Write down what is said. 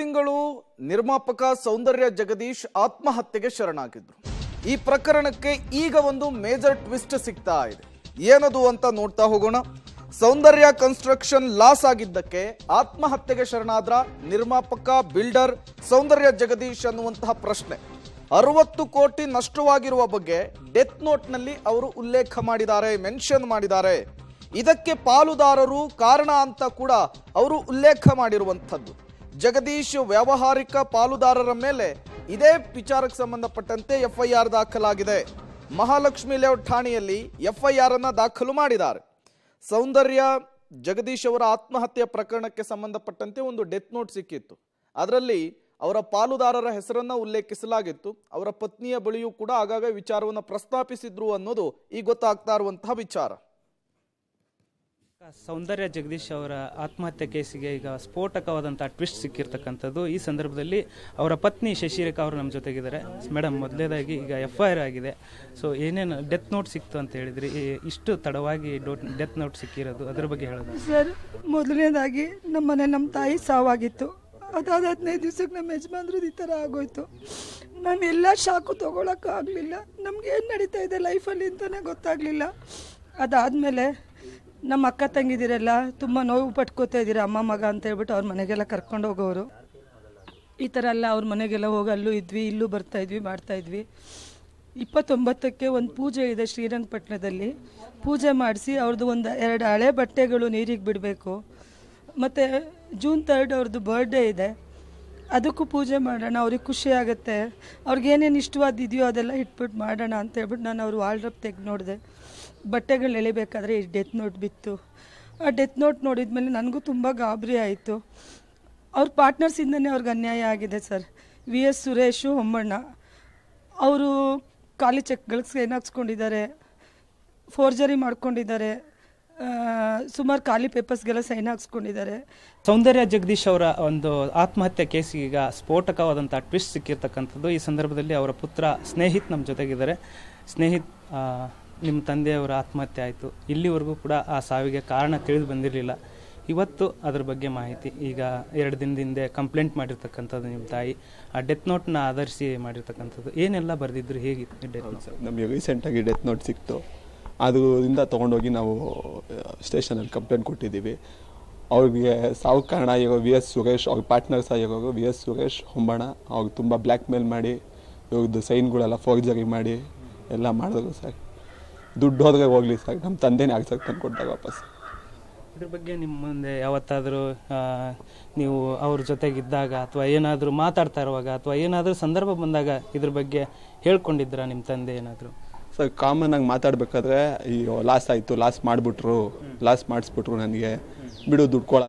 ತಿಂಗಳು ನಿರ್ಮಾಪಕ ಸೌಂದರ್ಯ ಜಗದೀಶ್ ಆತ್ಮಹತ್ಯೆಗೆ ಶರಣಾಗಿದ್ರು ಈ ಪ್ರಕರಣಕ್ಕೆ ಈಗ ಒಂದು ಮೇಜರ್ ಟ್ವಿಸ್ಟ್ ಸಿಗ್ತಾ ಇದೆ ಏನದು ಅಂತ ನೋಡ್ತಾ ಹೋಗೋಣ ಸೌಂದರ್ಯ ಕನ್ಸ್ಟ್ರಕ್ಷನ್ ಲಾಸ್ ಆಗಿದ್ದಕ್ಕೆ ಆತ್ಮಹತ್ಯೆಗೆ ಶರಣಾದ್ರ ನಿರ್ಮಾಪಕ ಬಿಲ್ಡರ್ ಸೌಂದರ್ಯ ಜಗದೀಶ್ ಅನ್ನುವಂತಹ ಪ್ರಶ್ನೆ ಅರವತ್ತು ಕೋಟಿ ನಷ್ಟವಾಗಿರುವ ಬಗ್ಗೆ ಡೆತ್ ನೋಟ್ನಲ್ಲಿ ಅವರು ಉಲ್ಲೇಖ ಮಾಡಿದ್ದಾರೆ ಮೆನ್ಷನ್ ಮಾಡಿದ್ದಾರೆ ಇದಕ್ಕೆ ಪಾಲುದಾರರು ಕಾರಣ ಅಂತ ಕೂಡ ಅವರು ಉಲ್ಲೇಖ ಮಾಡಿರುವಂಥದ್ದು ಜಗದೀಶ್ ವ್ಯಾವಹಾರಿಕ ಪಾಲುದಾರರ ಮೇಲೆ ಇದೇ ವಿಚಾರಕ್ಕೆ ಸಂಬಂಧಪಟ್ಟಂತೆ ಎಫ್ಐಆರ್ ದಾಖಲಾಗಿದೆ ಮಹಾಲಕ್ಷ್ಮಿ ಲೇಔಟ್ ಠಾಣೆಯಲ್ಲಿ ಎಫ್ಐಆರ್ ಅನ್ನ ದಾಖಲು ಮಾಡಿದ್ದಾರೆ ಸೌಂದರ್ಯ ಜಗದೀಶ್ ಅವರ ಆತ್ಮಹತ್ಯೆ ಪ್ರಕರಣಕ್ಕೆ ಸಂಬಂಧಪಟ್ಟಂತೆ ಒಂದು ಡೆತ್ ನೋಟ್ ಸಿಕ್ಕಿತ್ತು ಅದರಲ್ಲಿ ಅವರ ಪಾಲುದಾರರ ಹೆಸರನ್ನು ಉಲ್ಲೇಖಿಸಲಾಗಿತ್ತು ಅವರ ಪತ್ನಿಯ ಬಳಿಯೂ ಕೂಡ ಆಗಾಗ ವಿಚಾರವನ್ನು ಪ್ರಸ್ತಾಪಿಸಿದ್ರು ಅನ್ನೋದು ಈ ಗೊತ್ತಾಗ್ತಾ ಇರುವಂತಹ ವಿಚಾರ ಸೌಂದರ್ಯ ಜಗದೀಶ್ ಅವರ ಆತ್ಮಹತ್ಯೆ ಕೇಸಿಗೆ ಈಗ ಸ್ಫೋಟಕವಾದಂಥ ಟ್ವಿಸ್ಟ್ ಸಿಕ್ಕಿರ್ತಕ್ಕಂಥದ್ದು ಈ ಸಂದರ್ಭದಲ್ಲಿ ಅವರ ಪತ್ನಿ ಶಶಿರೇಖಾ ಅವರು ನಮ್ಮ ಜೊತೆಗಿದ್ದಾರೆ ಮೇಡಮ್ ಮೊದಲೇದಾಗಿ ಈಗ ಎಫ್ ಐ ಆರ್ ಆಗಿದೆ ಸೊ ಏನೇನು ಡೆತ್ ನೋಟ್ ಸಿಕ್ತು ಅಂತ ಹೇಳಿದ್ರಿ ಇಷ್ಟು ತಡವಾಗಿ ಡೆತ್ ನೋಟ್ ಸಿಕ್ಕಿರೋದು ಅದ್ರ ಬಗ್ಗೆ ಹೇಳೋದು ಸರ್ ಮೊದಲನೇದಾಗಿ ನಮ್ಮ ಮನೆ ನಮ್ಮ ತಾಯಿ ಸಾವಾಗಿತ್ತು ಅದಾದ ಹದಿನೈದು ದಿವ್ಸಕ್ಕೆ ನಮ್ಮ ಯಜಮಾನ್ರು ಈ ಥರ ಆಗೋಯ್ತು ನಾನು ಎಲ್ಲ ಶಾಕು ತೊಗೊಳಕ್ಕಾಗಲಿಲ್ಲ ನಮ್ಗೆ ಏನು ನಡೀತಾ ಇದೆ ಲೈಫಲ್ಲಿ ಅಂತಲೇ ಗೊತ್ತಾಗಲಿಲ್ಲ ಅದಾದಮೇಲೆ ನಮ್ಮ ಅಕ್ಕ ತಂಗಿದಿರೆಲ್ಲ ತುಂಬ ನೋವು ಪಟ್ಕೋತಾ ಇದ್ದೀರ ಅಮ್ಮ ಮಗ ಅಂತ ಹೇಳ್ಬಿಟ್ಟು ಅವ್ರ ಮನೆಗೆಲ್ಲ ಕರ್ಕೊಂಡು ಹೋಗೋರು ಈ ಥರ ಎಲ್ಲ ಅವ್ರ ಮನೆಗೆಲ್ಲ ಹೋಗಿ ಅಲ್ಲೂ ಇದ್ವಿ ಇಲ್ಲೂ ಬರ್ತಾ ಇದ್ವಿ ಮಾಡ್ತಾ ಇದ್ವಿ ಇಪ್ಪತ್ತೊಂಬತ್ತಕ್ಕೆ ಒಂದು ಪೂಜೆ ಇದೆ ಶ್ರೀರಂಗಪಟ್ಟಣದಲ್ಲಿ ಪೂಜೆ ಮಾಡಿಸಿ ಅವ್ರದ್ದು ಒಂದು ಎರಡು ಹಳೆ ಬಟ್ಟೆಗಳು ನೀರಿಗೆ ಬಿಡಬೇಕು ಮತ್ತು ಜೂನ್ ತರ್ಡ್ ಅವ್ರದ್ದು ಬರ್ಡೇ ಇದೆ ಅದಕ್ಕೂ ಪೂಜೆ ಮಾಡೋಣ ಅವ್ರಿಗೆ ಖುಷಿಯಾಗುತ್ತೆ ಆಗುತ್ತೆ ಅವ್ರಿಗೆ ಏನೇನು ಇಷ್ಟವಾದ ಇದೆಯೋ ಅದೆಲ್ಲ ಇಟ್ಬಿಟ್ಟು ಮಾಡೋಣ ಅಂತ ಹೇಳ್ಬಿಟ್ಟು ನಾನು ಅವ್ರು ವಾಲ್ಡ್ರಪ್ ತೆಗೆದು ನೋಡಿದೆ ಬಟ್ಟೆಗಳು ಎಳಿಬೇಕಾದ್ರೆ ಈ ಡೆತ್ ನೋಟ್ ಬಿತ್ತು ಆ ಡೆತ್ ನೋಟ್ ನೋಡಿದ ಮೇಲೆ ನನಗೂ ತುಂಬ ಗಾಬರಿ ಆಯಿತು ಅವ್ರ ಪಾರ್ಟ್ನರ್ಸಿಂದನೇ ಅವ್ರಿಗೆ ಅನ್ಯಾಯ ಆಗಿದೆ sir V S Suresh Hommanna ಅವರು ಖಾಲಿ ಚೆಕ್ಗಳಿಗೆ ಸೈನ್ ಹಾಕ್ಸ್ಕೊಂಡಿದ್ದಾರೆ ಫೋರ್ಜರಿ ಮಾಡ್ಕೊಂಡಿದ್ದಾರೆ ಸುಮಾರು ಖಾಲಿ ಪೇಪರ್ಸ್ಗೆಲ್ಲ ಸೈನ್ ಹಾಕ್ಸ್ಕೊಂಡಿದ್ದಾರೆ ಸೌಂದರ್ಯ ಜಗದೀಶ್ ಅವರ ಒಂದು ಆತ್ಮಹತ್ಯೆ ಕೇಸಿಗೆ ಈಗ ಸ್ಫೋಟಕವಾದಂಥ ಟ್ವಿಸ್ಟ್ ಸಿಕ್ಕಿರ್ತಕ್ಕಂಥದ್ದು ಈ ಸಂದರ್ಭದಲ್ಲಿ ಅವರ ಪುತ್ರ ಸ್ನೇಹಿತ್ ನಮ್ಮ ಜೊತೆಗಿದ್ದಾರೆ ಸ್ನೇಹಿತ್ ನಿಮ್ಮ ತಂದೆಯವರ ಆತ್ಮಹತ್ಯೆ ಆಯಿತು ಇಲ್ಲಿವರೆಗೂ ಕೂಡ ಆ ಸಾವಿಗೆ ಕಾರಣ ತಿಳಿದು ಬಂದಿರಲಿಲ್ಲ ಇವತ್ತು ಅದ್ರ ಬಗ್ಗೆ ಮಾಹಿತಿ ಈಗ ಎರಡು ದಿನದ ಹಿಂದೆ ಕಂಪ್ಲೇಂಟ್ ಮಾಡಿರ್ತಕ್ಕಂಥದ್ದು ನಿಮ್ಮ ತಾಯಿ ಆ ಡೆತ್ ನೋಟ್ನ ಆಧರಿಸಿ ಮಾಡಿರ್ತಕ್ಕಂಥದ್ದು ಏನೆಲ್ಲ ಬರೆದಿದ್ರು ಹೇಗಿತ್ತು ಡೆತ್ ನೋಟ್ ನಮಗೆ ರೀಸೆಂಟಾಗಿ ಡೆತ್ ನೋಟ್ ಸಿಕ್ತು ಅದರಿಂದ ತೊಗೊಂಡೋಗಿ ನಾವು ಸ್ಟೇಷನಲ್ಲಿ ಕಂಪ್ಲೇಂಟ್ ಕೊಟ್ಟಿದ್ದೀವಿ ಅವ್ರಿಗೆ ಸಾವು ಕಾರಣ ಇವಾಗ ವಿ ಎಸ್ ಸುರೇಶ್ ಅವ್ರ ಸಹ ಇವಾಗ ವಿ ಎಸ್ ಸುರೇಶ್ ಹೊಂಬಣ ಅವ್ರಿಗೆ ತುಂಬ ಬ್ಲ್ಯಾಕ್ ಮೇಲ್ ಮಾಡಿ ಇವ್ರದ್ದು ಸೈನ್ಗಳೆಲ್ಲ ಫೋರ್ಜರಿ ಮಾಡಿ ಎಲ್ಲ ಮಾಡಿದ್ರು ಸರ್ ದುಡ್ಡು ಹೋದಾಗ ಹೋಗ್ಲಿ ಸಾಕು ನಮ್ಮ ತಂದೆನೇ ಆಗ್ಸಕ್ ತಂದು ಕೊಟ್ಟಾಗ ವಾಪಸ್ ಇದ್ರ ಬಗ್ಗೆ ನಿಮ್ಮ ಮುಂದೆ ಯಾವತ್ತಾದರೂ ನೀವು ಅವ್ರ ಜೊತೆಗಿದ್ದಾಗ ಅಥವಾ ಏನಾದರೂ ಮಾತಾಡ್ತಾ ಇರುವಾಗ ಅಥವಾ ಏನಾದರೂ ಸಂದರ್ಭ ಬಂದಾಗ ಇದ್ರ ಬಗ್ಗೆ ಹೇಳ್ಕೊಂಡಿದ್ರ ನಿಮ್ಮ ತಂದೆ ಏನಾದರೂ ಸರ್ ಕಾಮನ್ ಆಗಿ ಮಾತಾಡ್ಬೇಕಾದ್ರೆ ಅಯ್ಯೋ ಲಾಸ್ ಆಯಿತು ಲಾಸ್ ಮಾಡಿಬಿಟ್ರು ಲಾಸ್ ಮಾಡಿಸ್ಬಿಟ್ರು ನನಗೆ ಬಿಡು ದುಡ್ಕೊಳ